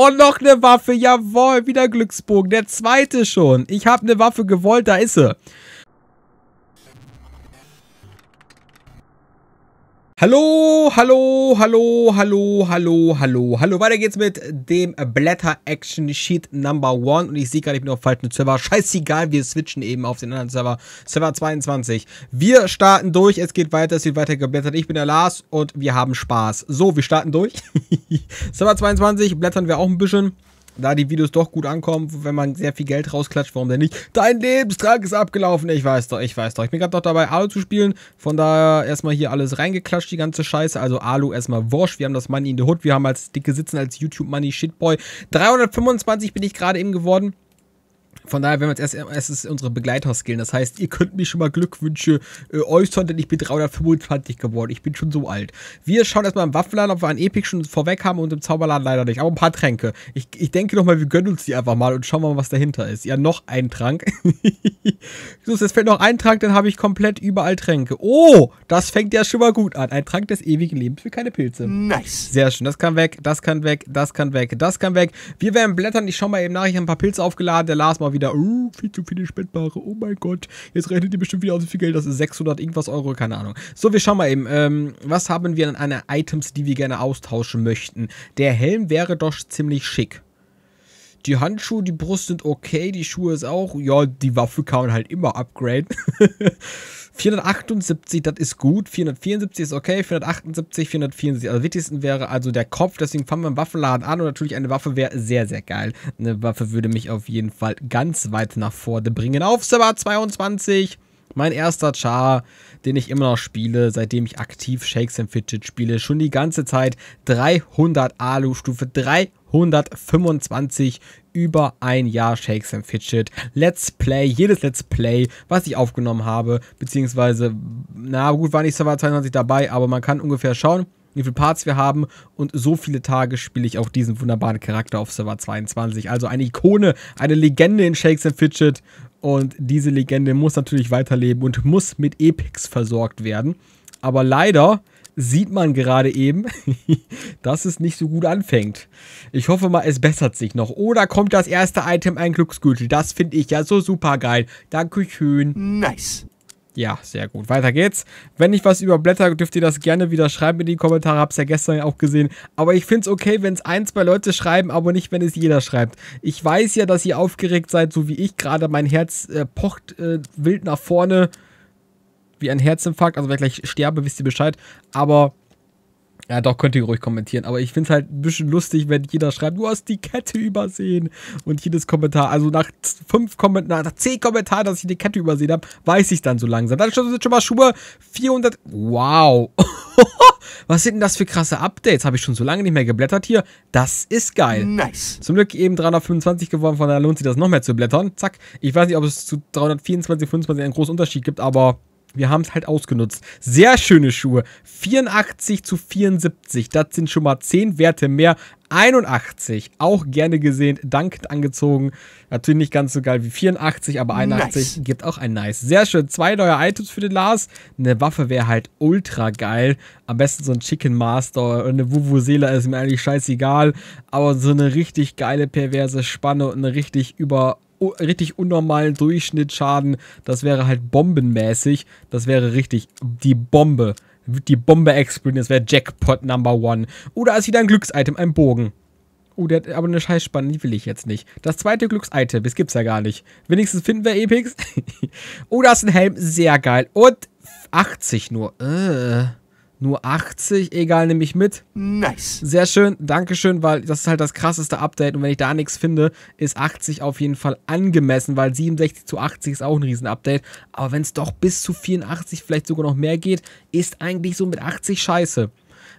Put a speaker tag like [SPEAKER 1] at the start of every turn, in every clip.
[SPEAKER 1] Oh, noch eine Waffe. Jawohl, wieder Glücksbogen. Der zweite schon. Ich habe eine Waffe gewollt, da ist sie. Hallo, hallo, hallo, hallo, hallo, hallo, hallo. Weiter geht's mit dem Blätter Action Sheet Number One. Und ich sehe gerade, ich bin auf falschen Server. Scheißegal, wir switchen eben auf den anderen Server. Server 22. Wir starten durch, es geht weiter, es wird weiter geblättert. Ich bin der Lars und wir haben Spaß. So, wir starten durch. Server 22, blättern wir auch ein bisschen da die Videos doch gut ankommen, wenn man sehr viel Geld rausklatscht, warum denn nicht? Dein Lebenstrag ist abgelaufen. Ich weiß doch, ich weiß doch. Ich bin gerade noch dabei, Alu zu spielen. Von daher erstmal hier alles reingeklatscht, die ganze Scheiße. Also Alu erstmal Wosch. Wir haben das Money in the Hood. Wir haben als dicke Sitzen als YouTube Money Shitboy. 325 bin ich gerade eben geworden. Von daher, wenn wir jetzt erst, erst ist unsere Begleiter skillen. Das heißt, ihr könnt mich schon mal Glückwünsche äh, äußern, denn ich bin 325 geworden. Ich bin schon so alt. Wir schauen erstmal im Waffenladen, ob wir einen Epic schon vorweg haben und im Zauberladen leider nicht. Aber ein paar Tränke. Ich, ich denke nochmal, wir gönnen uns die einfach mal und schauen mal, was dahinter ist. Ja, noch ein Trank. so, jetzt fällt noch ein Trank, dann habe ich komplett überall Tränke. Oh, das fängt ja schon mal gut an. Ein Trank des ewigen Lebens für keine Pilze. Nice. Sehr schön. Das kann weg, das kann weg, das kann weg, das kann weg. Wir werden blättern. Ich schaue mal eben nach. Ich habe ein paar Pilze aufgeladen. Der Lars mal wieder wieder, oh, viel zu viele Spendbare, oh mein Gott, jetzt rechnet ihr bestimmt wieder aus, wie viel Geld, das ist 600 irgendwas Euro, keine Ahnung. So, wir schauen mal eben, ähm, was haben wir denn an Items, die wir gerne austauschen möchten? Der Helm wäre doch ziemlich schick. Die Handschuhe, die Brust sind okay, die Schuhe ist auch. Ja, die Waffe kann man halt immer upgraden. 478, das ist gut, 474 ist okay, 478, 474. Also wichtigsten wäre also der Kopf, deswegen fangen wir im Waffenladen an und natürlich eine Waffe wäre sehr, sehr geil. Eine Waffe würde mich auf jeden Fall ganz weit nach vorne bringen. Auf Server 22! Mein erster Char, den ich immer noch spiele, seitdem ich aktiv Shakes and Fidget spiele. Schon die ganze Zeit 300 Alu, Stufe 325 über ein Jahr Shakes and Fidget. Let's Play, jedes Let's Play, was ich aufgenommen habe, beziehungsweise, na gut, war nicht Server 22 dabei, aber man kann ungefähr schauen, wie viele Parts wir haben und so viele Tage spiele ich auch diesen wunderbaren Charakter auf Server 22. Also eine Ikone, eine Legende in Shakes and Fidget und diese Legende muss natürlich weiterleben und muss mit Epics versorgt werden. Aber leider sieht man gerade eben, dass es nicht so gut anfängt. Ich hoffe mal, es bessert sich noch. Oder kommt das erste Item ein Glücksgürtel? Das finde ich ja so super geil. Dankeschön. Nice. Ja, sehr gut. Weiter geht's. Wenn ich was überblätter, dürft ihr das gerne wieder schreiben in die Kommentare. Hab's ja gestern auch gesehen. Aber ich find's okay, wenn's ein, zwei Leute schreiben, aber nicht, wenn es jeder schreibt. Ich weiß ja, dass ihr aufgeregt seid, so wie ich gerade. Mein Herz äh, pocht äh, wild nach vorne. Wie ein Herzinfarkt. Also, wenn ich gleich sterbe, wisst ihr Bescheid. Aber ja, doch, könnt ihr ruhig kommentieren. Aber ich finde es halt ein bisschen lustig, wenn jeder schreibt, du hast die Kette übersehen. Und jedes Kommentar, also nach fünf Kommentaren, nach zehn Kommentaren, dass ich die Kette übersehen habe, weiß ich dann so langsam. Dann sind schon mal Schuhe 400. Wow. Was sind denn das für krasse Updates? Habe ich schon so lange nicht mehr geblättert hier. Das ist geil. Nice. Zum Glück eben 325 geworden, von daher lohnt sich das noch mehr zu blättern. Zack. Ich weiß nicht, ob es zu 324, 25 einen großen Unterschied gibt, aber wir haben es halt ausgenutzt. Sehr schöne Schuhe. 84 zu 74. Das sind schon mal 10 Werte mehr. 81. Auch gerne gesehen. Dankend angezogen. Natürlich nicht ganz so geil wie 84, aber 81 nice. gibt auch ein Nice. Sehr schön. Zwei neue Items für den Lars. Eine Waffe wäre halt ultra geil. Am besten so ein Chicken Master oder eine Vuvuzela ist mir eigentlich scheißegal. Aber so eine richtig geile perverse Spanne und eine richtig über richtig unnormalen Durchschnittsschaden. Das wäre halt bombenmäßig. Das wäre richtig die Bombe. Die Bombe explodieren. Das wäre Jackpot Number One. Oder ist wieder ein Glücksitem, ein Bogen. Oh, der hat aber eine Scheißspanne, die will ich jetzt nicht. Das zweite Glücksitem, das gibt's ja gar nicht. Wenigstens finden wir Epics. oh, da ist ein Helm, sehr geil. Und 80 nur. Äh. Nur 80, egal, nehme ich mit. Nice. Sehr schön, Dankeschön, weil das ist halt das krasseste Update und wenn ich da nichts finde, ist 80 auf jeden Fall angemessen, weil 67 zu 80 ist auch ein Riesen-Update. Aber wenn es doch bis zu 84, vielleicht sogar noch mehr geht, ist eigentlich so mit 80 scheiße.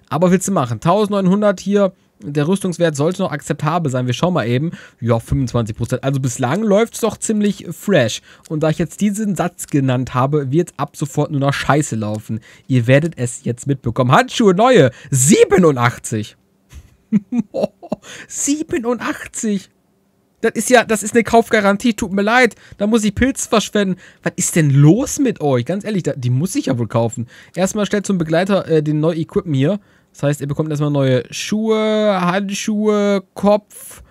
[SPEAKER 1] Aber willst du machen? 1900 hier der Rüstungswert sollte noch akzeptabel sein. Wir schauen mal eben. Ja, 25%. Also bislang läuft es doch ziemlich fresh. Und da ich jetzt diesen Satz genannt habe, wird ab sofort nur noch Scheiße laufen. Ihr werdet es jetzt mitbekommen. Handschuhe neue. 87. 87. Das ist ja, das ist eine Kaufgarantie, tut mir leid, da muss ich Pilz verschwenden. Was ist denn los mit euch? Ganz ehrlich, da, die muss ich ja wohl kaufen. Erstmal stellt zum Begleiter äh, den neuen Equipment hier. Das heißt, er bekommt erstmal neue Schuhe, Handschuhe, Kopf,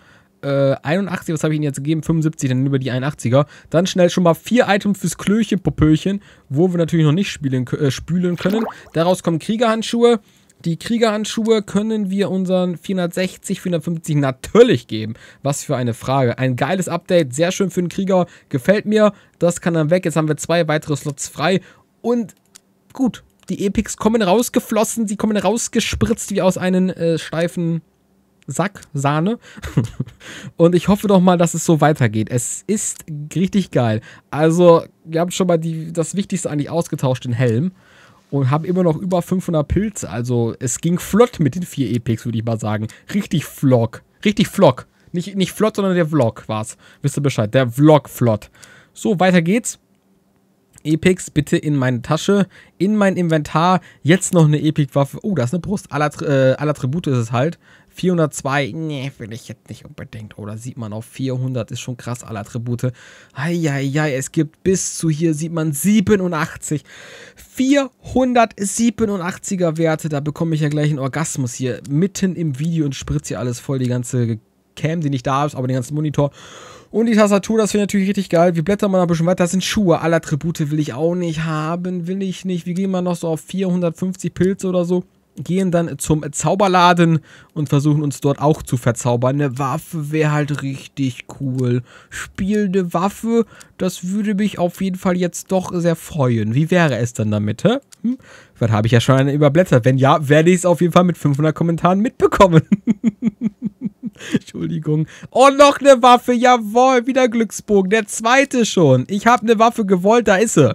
[SPEAKER 1] äh, 81, was habe ich Ihnen jetzt gegeben? 75, dann über die 81er. Dann schnell schon mal vier Items fürs Klöchen, Popöchen, wo wir natürlich noch nicht spielen, äh, spülen können. Daraus kommen Kriegerhandschuhe, die Kriegerhandschuhe können wir unseren 460, 450 natürlich geben. Was für eine Frage. Ein geiles Update, sehr schön für den Krieger. Gefällt mir. Das kann dann weg. Jetzt haben wir zwei weitere Slots frei. Und gut, die Epics kommen rausgeflossen. Sie kommen rausgespritzt wie aus einem äh, steifen Sack, Sahne. und ich hoffe doch mal, dass es so weitergeht. Es ist richtig geil. Also, wir haben schon mal die, das Wichtigste eigentlich ausgetauscht, den Helm und haben immer noch über 500 Pilze. Also es ging flott mit den vier Epics, würde ich mal sagen. Richtig flock. Richtig flock. Nicht, nicht flott, sondern der Vlog war's. Wisst ihr Bescheid? Der Vlog flott. So, weiter geht's. Epics bitte in meine Tasche, in mein Inventar, jetzt noch eine Epic-Waffe. Oh, da ist eine Brust, aller, äh, aller Tribute ist es halt. 402, nee, will ich jetzt nicht unbedingt. Oder oh, sieht man auch 400, ist schon krass, aller Tribute. Eieiei, es gibt bis zu hier, sieht man 87. 487er Werte, da bekomme ich ja gleich einen Orgasmus hier. Mitten im Video und spritze hier alles voll, die ganze Cam, die nicht da ist, aber den ganzen Monitor. Und die Tastatur, das finde ich natürlich richtig geil. Wir blättern mal ein bisschen weiter. Das sind Schuhe. Alle Attribute will ich auch nicht haben. Will ich nicht. Wir gehen mal noch so auf 450 Pilze oder so gehen dann zum Zauberladen und versuchen uns dort auch zu verzaubern. Eine Waffe wäre halt richtig cool. Spielende Waffe, das würde mich auf jeden Fall jetzt doch sehr freuen. Wie wäre es dann damit, hä? Hm? Was habe ich ja schon eine überblättert? Wenn ja, werde ich es auf jeden Fall mit 500 Kommentaren mitbekommen. Entschuldigung. Oh, noch eine Waffe. Jawohl, wieder Glücksbogen. Der zweite schon. Ich habe eine Waffe gewollt, da ist sie.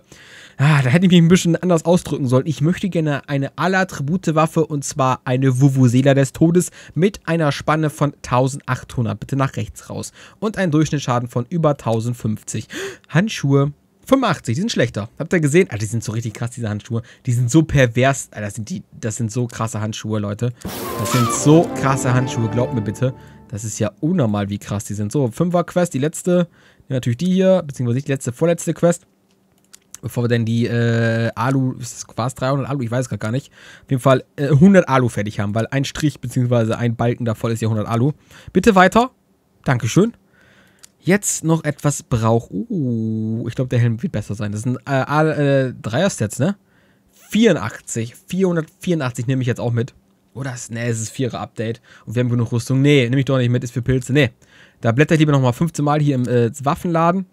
[SPEAKER 1] Ah, da hätte ich mich ein bisschen anders ausdrücken sollen. Ich möchte gerne eine ala tribute und zwar eine Vuvuzela des Todes mit einer Spanne von 1800, bitte nach rechts raus. Und einen Durchschnittsschaden von über 1050. Handschuhe 85, die sind schlechter. Habt ihr gesehen? Alter, ah, die sind so richtig krass, diese Handschuhe. Die sind so pervers. Alter, ah, das sind, die, das sind so krasse Handschuhe, Leute. Das sind so krasse Handschuhe, glaubt mir bitte. Das ist ja unnormal, wie krass die sind. So, 5er-Quest, die letzte. Natürlich die hier, beziehungsweise die letzte, vorletzte Quest bevor wir denn die äh, Alu, war es 300 Alu? Ich weiß es gar nicht. Auf jeden Fall äh, 100 Alu fertig haben, weil ein Strich bzw. ein Balken da voll ist ja 100 Alu. Bitte weiter. Dankeschön. Jetzt noch etwas Brauch. Uh, ich glaube, der Helm wird besser sein. Das sind äh, äh, Dreier-Sets, ne? 84. 484 nehme ich jetzt auch mit. Oder ist, nee, es ist vierer Update. Und wir haben genug Rüstung. Nee, nehme ich doch nicht mit, ist für Pilze. Nee. Da blätter ich lieber nochmal 15 Mal hier im äh, Waffenladen.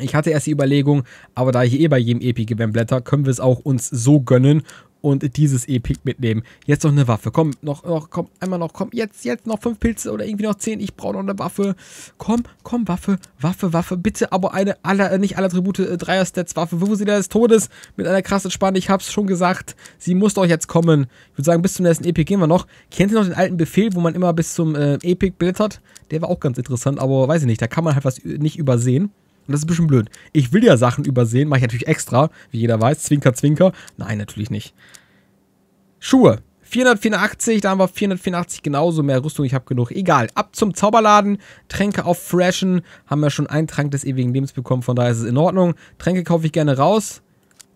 [SPEAKER 1] Ich hatte erst die Überlegung, aber da ich eh bei jedem Epic Event blätter, können wir es auch uns so gönnen und dieses Epic mitnehmen. Jetzt noch eine Waffe. Komm, noch, noch, komm, einmal noch, komm, jetzt, jetzt noch fünf Pilze oder irgendwie noch zehn. Ich brauche noch eine Waffe. Komm, komm, Waffe, Waffe, Waffe. Bitte aber eine, aller, äh, nicht alle Attribute, äh, Dreier-Stats-Waffe. Wo sie des Todes mit einer krassen Spanne. Ich hab's schon gesagt. Sie muss doch jetzt kommen. Ich würde sagen, bis zum nächsten Epic gehen wir noch. Kennt ihr noch den alten Befehl, wo man immer bis zum äh, Epic blättert? Der war auch ganz interessant, aber weiß ich nicht. Da kann man halt was nicht übersehen. Und das ist ein bisschen blöd. Ich will ja Sachen übersehen, mache ich natürlich extra, wie jeder weiß. Zwinker, zwinker. Nein, natürlich nicht. Schuhe. 484, da haben wir 484 genauso. Mehr Rüstung, ich habe genug. Egal. Ab zum Zauberladen. Tränke auf Freshen. Haben wir schon einen Trank des ewigen Lebens bekommen, von daher ist es in Ordnung. Tränke kaufe ich gerne raus.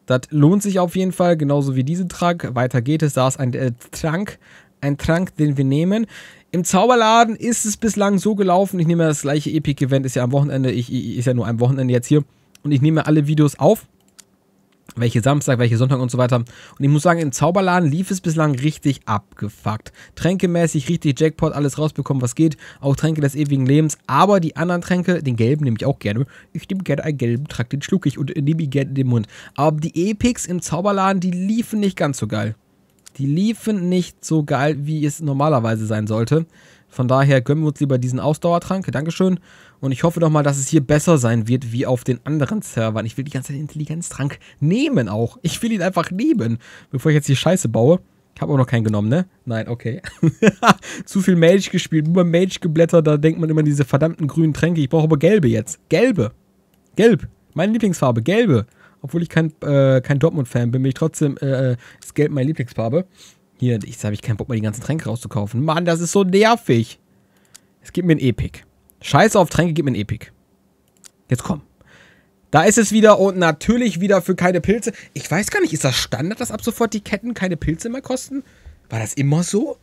[SPEAKER 1] Das lohnt sich auf jeden Fall, genauso wie diesen Trank. Weiter geht es. Da ist ein äh, Trank ein Trank, den wir nehmen. Im Zauberladen ist es bislang so gelaufen, ich nehme das gleiche Epic-Event, ist ja am Wochenende, ich, ich, ist ja nur am Wochenende jetzt hier. Und ich nehme alle Videos auf, welche Samstag, welche Sonntag und so weiter. Und ich muss sagen, im Zauberladen lief es bislang richtig abgefuckt. Tränkemäßig richtig Jackpot, alles rausbekommen, was geht. Auch Tränke des ewigen Lebens. Aber die anderen Tränke, den gelben nehme ich auch gerne. Ich nehme gerne einen gelben Trank, den schluck ich und nehme ihn gerne in den Mund. Aber die Epics im Zauberladen, die liefen nicht ganz so geil. Die liefen nicht so geil, wie es normalerweise sein sollte. Von daher gönnen wir uns lieber diesen Ausdauertrank. Dankeschön. Und ich hoffe doch mal, dass es hier besser sein wird wie auf den anderen Servern. Ich will die ganze Zeit den Intelligenztrank nehmen auch. Ich will ihn einfach nehmen, bevor ich jetzt die Scheiße baue. Ich habe auch noch keinen genommen, ne? Nein, okay. Zu viel Mage gespielt, nur Mage geblättert, da denkt man immer an diese verdammten grünen Tränke. Ich brauche aber gelbe jetzt. Gelbe. Gelb. Meine Lieblingsfarbe, gelbe obwohl ich kein, äh, kein Dortmund-Fan bin, bin ich trotzdem äh, das äh, Gelb meine Lieblingsfarbe. Hier, jetzt habe ich keinen Bock mal die ganzen Tränke rauszukaufen. Mann, das ist so nervig. Es gibt mir ein Epic. Scheiße auf Tränke, gibt mir ein Epic. Jetzt komm. Da ist es wieder und natürlich wieder für keine Pilze. Ich weiß gar nicht, ist das Standard, dass ab sofort die Ketten keine Pilze mehr kosten? War das immer so?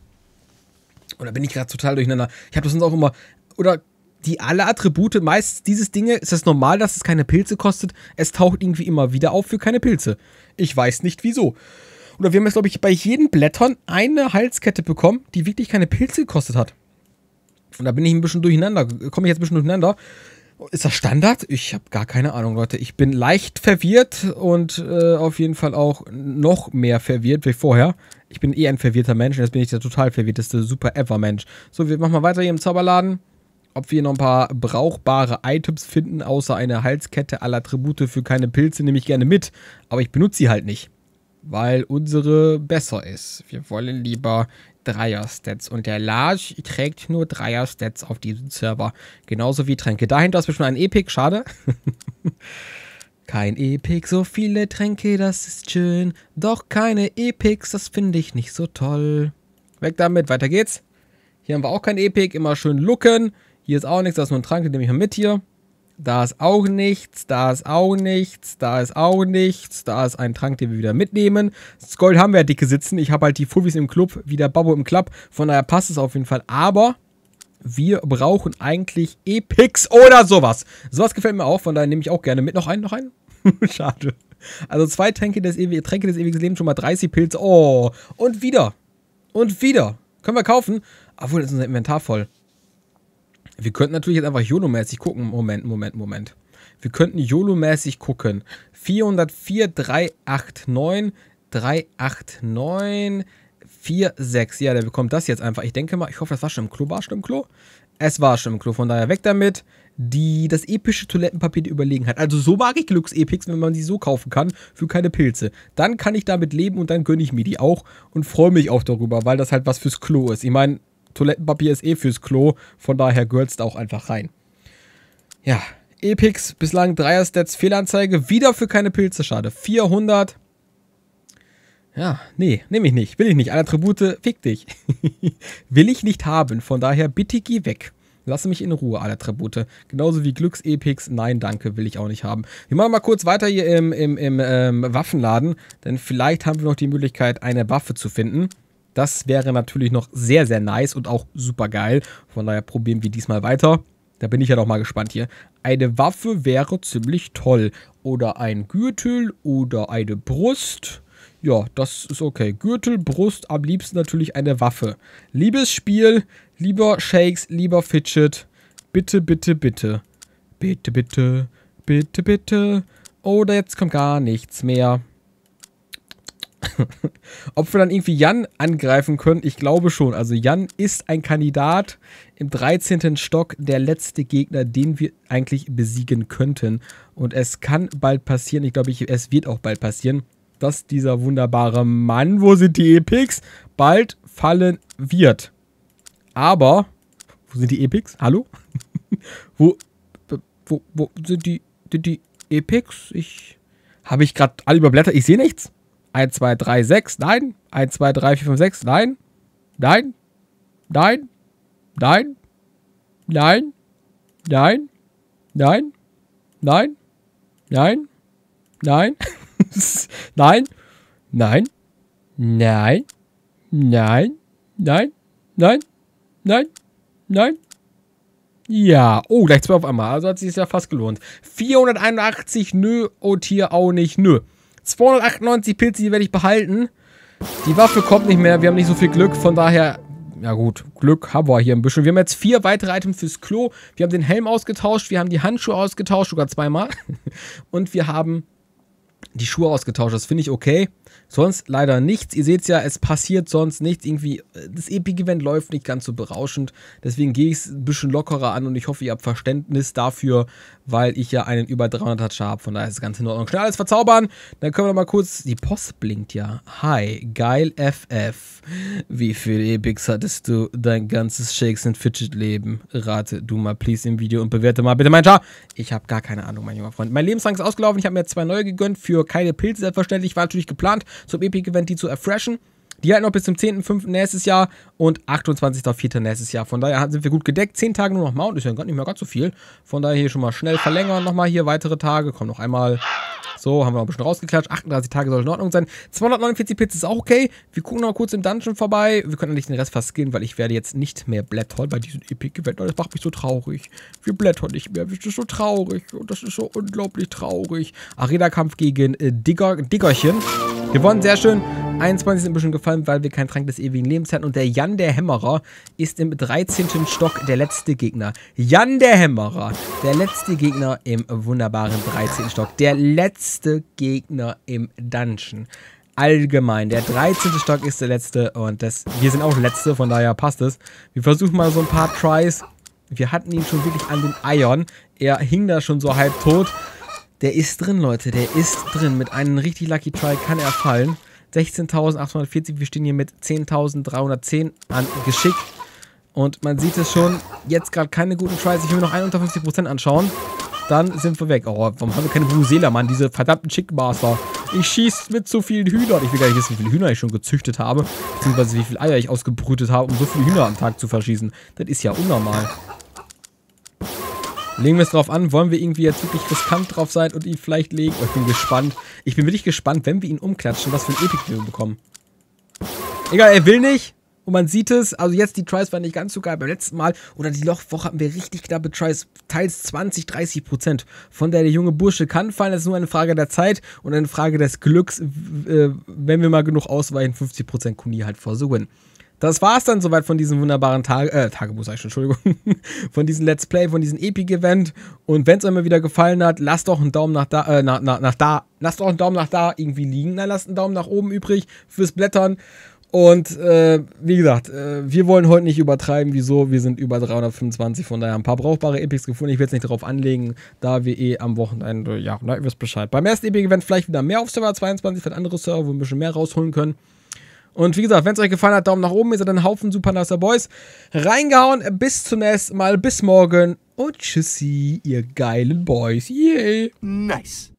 [SPEAKER 1] Oder bin ich gerade total durcheinander? Ich habe das sonst auch immer. Oder die alle Attribute, meistens dieses Ding, ist das normal, dass es keine Pilze kostet. Es taucht irgendwie immer wieder auf für keine Pilze. Ich weiß nicht wieso. Oder wir haben jetzt, glaube ich, bei jedem Blättern eine Halskette bekommen, die wirklich keine Pilze gekostet hat. Und da bin ich ein bisschen durcheinander, komme ich jetzt ein bisschen durcheinander. Ist das Standard? Ich habe gar keine Ahnung, Leute. Ich bin leicht verwirrt und äh, auf jeden Fall auch noch mehr verwirrt wie vorher. Ich bin eh ein verwirrter Mensch und jetzt bin ich der total verwirrteste Super-Ever-Mensch. So, wir machen mal weiter hier im Zauberladen ob wir noch ein paar brauchbare Items finden, außer eine Halskette aller Tribute für keine Pilze, nehme ich gerne mit. Aber ich benutze sie halt nicht, weil unsere besser ist. Wir wollen lieber Dreier-Stats. Und der Large trägt nur Dreier-Stats auf diesem Server. Genauso wie Tränke. Dahinter hast du schon ein Epic, schade. Kein Epic, so viele Tränke, das ist schön. Doch keine Epics, das finde ich nicht so toll. Weg damit, weiter geht's. Hier haben wir auch kein Epic, immer schön looken. Hier ist auch nichts, da ist nur ein Trank, den nehme ich mal mit hier. Da ist auch nichts, da ist auch nichts, da ist auch nichts, da ist ein Trank, den wir wieder mitnehmen. Das Gold haben wir ja dicke sitzen. Ich habe halt die Fuffis im Club, wie der Babbo im Club. Von daher passt es auf jeden Fall. Aber wir brauchen eigentlich Epics oder sowas. Sowas gefällt mir auch, von daher nehme ich auch gerne mit. Noch einen, noch einen? Schade. Also zwei Tränke des, Ew Tränke des ewigen Lebens, schon mal 30 Pilze. Oh, und wieder. Und wieder. Können wir kaufen? Obwohl, ist unser Inventar voll. Wir könnten natürlich jetzt einfach YOLO-mäßig gucken. Moment, Moment, Moment. Wir könnten YOLO-mäßig gucken. 404, 389, 389, 46. Ja, der bekommt das jetzt einfach. Ich denke mal, ich hoffe, das war schon im Klo. War schon im Klo? Es war schon im Klo. Von daher weg damit. Die, das epische Toilettenpapier die Überlegenheit. Also so mag ich Glücksepics, wenn man sie so kaufen kann, für keine Pilze. Dann kann ich damit leben und dann gönne ich mir die auch und freue mich auch darüber, weil das halt was fürs Klo ist. Ich meine, Toilettenpapier ist eh fürs Klo, von daher gehört's auch einfach rein. Ja, Epics, bislang 3er Stats, Fehlanzeige, wieder für keine Pilze, schade. 400. Ja, nee, nehme ich nicht, will ich nicht. Alle Attribute, fick dich. will ich nicht haben, von daher bitte geh weg. Lasse mich in Ruhe, alle Attribute. Genauso wie Glücksepics, nein, danke, will ich auch nicht haben. Wir machen mal kurz weiter hier im, im, im ähm, Waffenladen, denn vielleicht haben wir noch die Möglichkeit, eine Waffe zu finden. Das wäre natürlich noch sehr, sehr nice und auch super geil. Von daher probieren wir diesmal weiter. Da bin ich ja doch mal gespannt hier. Eine Waffe wäre ziemlich toll. Oder ein Gürtel oder eine Brust. Ja, das ist okay. Gürtel, Brust, am liebsten natürlich eine Waffe. Liebes Spiel, lieber Shakes, lieber Fidget. Bitte, bitte, bitte. Bitte, bitte, bitte, bitte. Oder oh, jetzt kommt gar nichts mehr. Ob wir dann irgendwie Jan angreifen können, ich glaube schon. Also Jan ist ein Kandidat im 13. Stock, der letzte Gegner, den wir eigentlich besiegen könnten. Und es kann bald passieren, ich glaube, ich, es wird auch bald passieren, dass dieser wunderbare Mann, wo sind die Epics, bald fallen wird. Aber, wo sind die Epics? Hallo? wo, wo, wo sind die, die, die Epics? Ich, habe ich gerade alle überblättert, ich sehe nichts. 1, 2, 3, 6, nein. 1, 2, 3, 4, 5, 6, nein. Nein. Nein. Nein. Nein. Nein. Nein. Nein. Nein. Nein. Nein. Nein. Nein. Nein. Nein. Nein. Nein. Nein. Ja, oh, gleich zwei auf einmal. Also hat sich ja fast gelohnt. 481, nö, und hier auch nicht, nö. 298 Pilze, die werde ich behalten. Die Waffe kommt nicht mehr, wir haben nicht so viel Glück, von daher... Ja gut, Glück haben wir hier ein bisschen. Wir haben jetzt vier weitere Items fürs Klo. Wir haben den Helm ausgetauscht, wir haben die Handschuhe ausgetauscht, sogar zweimal. Und wir haben die Schuhe ausgetauscht, das finde ich okay. Sonst leider nichts. Ihr seht es ja, es passiert sonst nichts. Irgendwie, äh, das Epic-Event läuft nicht ganz so berauschend. Deswegen gehe ich es ein bisschen lockerer an und ich hoffe, ihr habt Verständnis dafür, weil ich ja einen über 300 Toucher habe. Von daher ist das Ganze in Ordnung. Schnell alles verzaubern. Dann können wir noch mal kurz. Die Post blinkt ja. Hi, geil FF. Wie viele Epics hattest du dein ganzes Shakes and Fidget-Leben? Rate du mal please im Video und bewerte mal bitte mein Char. Ich habe gar keine Ahnung, mein junger Freund. Mein Lebensrang ist ausgelaufen. Ich habe mir zwei neue gegönnt für keine Pilze, selbstverständlich. War natürlich geplant zum Epic-Event die zu erfreshen die halten noch bis zum 10.05. nächstes Jahr und 28.04. nächstes Jahr. Von daher sind wir gut gedeckt. Zehn Tage nur noch Mount, ist ja nicht mehr ganz so viel. Von daher hier schon mal schnell verlängern. Nochmal hier weitere Tage. Komm, noch einmal. So, haben wir noch ein bisschen rausgeklatscht. 38 Tage soll in Ordnung sein. 249 Pits ist auch okay. Wir gucken noch kurz im Dungeon vorbei. Wir können eigentlich den Rest verskillen, weil ich werde jetzt nicht mehr Blätthol bei diesen Epic-Event. Das macht mich so traurig. Wir blättern nicht mehr. Das ist so traurig. Und das ist so unglaublich traurig. Arena-Kampf gegen äh, Digger, Diggerchen. Gewonnen, sehr schön. 21 sind ein bisschen gefallen gefallen, weil wir keinen Trank des ewigen Lebens hatten. Und der Jan der Hämmerer ist im 13. Stock der letzte Gegner. Jan der Hämmerer, der letzte Gegner im wunderbaren 13. Stock. Der letzte Gegner im Dungeon allgemein. Der 13. Stock ist der letzte und das, wir sind auch letzte, von daher passt es. Wir versuchen mal so ein paar Tries. Wir hatten ihn schon wirklich an den Eiern. Er hing da schon so halb tot. Der ist drin, Leute. Der ist drin. Mit einem richtig Lucky Try kann er fallen. 16.840. Wir stehen hier mit 10.310 an Geschick. Und man sieht es schon, jetzt gerade keine guten Tries. Ich will mir noch 51% anschauen. Dann sind wir weg. Oh, warum haben wir keine Vuvuzela, Mann? Diese verdammten Chickmaster. Ich schieße mit so vielen Hühnern. Ich will gar nicht wissen, wie viele Hühner ich schon gezüchtet habe. Beziehungsweise wie viele Eier ich ausgebrütet habe, um so viele Hühner am Tag zu verschießen. Das ist ja unnormal. Legen wir es drauf an. Wollen wir irgendwie jetzt wirklich riskant drauf sein und ihn vielleicht legen? Oh, ich bin gespannt. Ich bin wirklich gespannt, wenn wir ihn umklatschen, was für ein Epic wir bekommen. Egal, er will nicht. Und man sieht es. Also jetzt die Tries waren nicht ganz so geil. Beim letzten Mal oder die Lochwoche hatten wir richtig knappe Tries. Teils 20, 30 Prozent. Von der der junge Bursche kann fallen. Das ist nur eine Frage der Zeit und eine Frage des Glücks. wenn wir mal genug ausweichen, 50 Prozent Kuni halt vor so win das war es dann soweit von diesem wunderbaren Tage, äh, Tagebuch, sag ich schon, Entschuldigung, von diesem Let's Play, von diesem Epic-Event. Und wenn es euch mal wieder gefallen hat, lasst doch einen Daumen nach da, äh, nach, nach, nach da, lasst doch einen Daumen nach da irgendwie liegen. Nein, lasst einen Daumen nach oben übrig fürs Blättern. Und äh, wie gesagt, äh, wir wollen heute nicht übertreiben, wieso. Wir sind über 325, von daher ein paar brauchbare Epics gefunden. Ich werde es nicht darauf anlegen, da wir eh am Wochenende, ja, na, ihr wisst Bescheid. Beim ersten Epic-Event vielleicht wieder mehr auf Server 22, vielleicht andere Server, wo wir ein bisschen mehr rausholen können. Und wie gesagt, wenn es euch gefallen hat, Daumen nach oben. Ihr seid ein Haufen super nasser Boys. Reingehauen. Bis zum nächsten Mal. Bis morgen. Und tschüssi, ihr geilen Boys. Yay. Yeah. Nice.